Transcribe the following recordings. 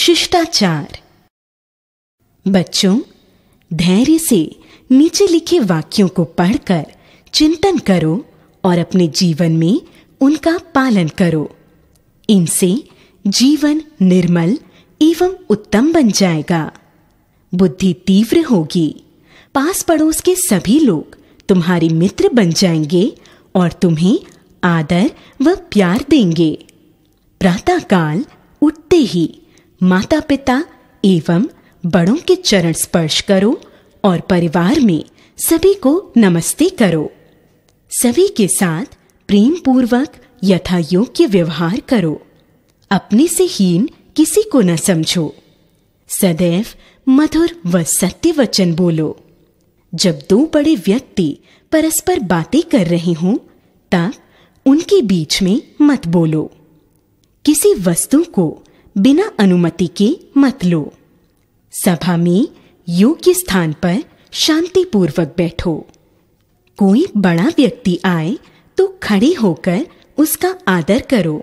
शिष्टाचार बच्चों धैर्य से नीचे लिखे वाक्यों को पढ़कर चिंतन करो और अपने जीवन में उनका पालन करो इनसे जीवन निर्मल एवं उत्तम बन जाएगा बुद्धि तीव्र होगी पास पड़ोस के सभी लोग तुम्हारे मित्र बन जाएंगे और तुम्हें आदर व प्यार देंगे प्रातःकाल उठते ही माता पिता एवं बड़ों के चरण स्पर्श करो और परिवार में सभी को नमस्ते करो सभी के साथ प्रेम पूर्वक यथा योग्य व्यवहार करो अपने से हीन किसी को न समझो सदैव मधुर व सत्य वचन बोलो जब दो बड़े व्यक्ति परस्पर बातें कर रहे हों तब उनके बीच में मत बोलो किसी वस्तु को बिना अनुमति के मत लो सभा में योग्य स्थान पर शांतिपूर्वक बैठो कोई बड़ा व्यक्ति आए तो खड़े होकर उसका आदर करो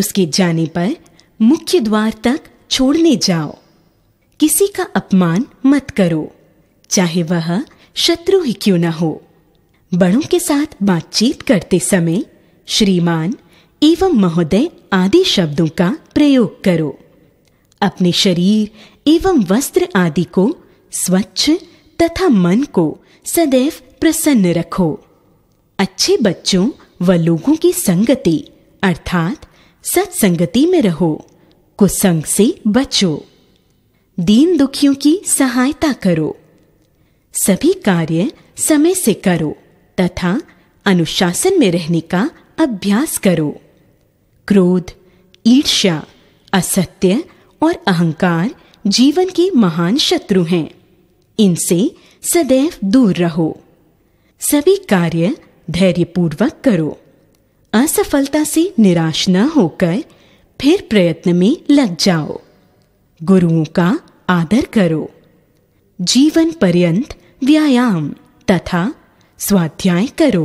उसके जाने पर मुख्य द्वार तक छोड़ने जाओ किसी का अपमान मत करो चाहे वह शत्रु ही क्यों न हो बड़ों के साथ बातचीत करते समय श्रीमान एवं महोदय आदि शब्दों का प्रयोग करो अपने शरीर एवं वस्त्र आदि को स्वच्छ तथा मन को सदैव प्रसन्न रखो अच्छे बच्चों व लोगों की संगति अर्थात सत्संगति में रहो कुसंग से बचो दीन दुखियों की सहायता करो सभी कार्य समय से करो तथा अनुशासन में रहने का अभ्यास करो क्रोध ईर्ष्या असत्य और अहंकार जीवन के महान शत्रु हैं इनसे सदैव दूर रहो सभी कार्य धैर्यपूर्वक करो असफलता से निराश न होकर फिर प्रयत्न में लग जाओ गुरुओं का आदर करो जीवन पर्यंत व्यायाम तथा स्वाध्याय करो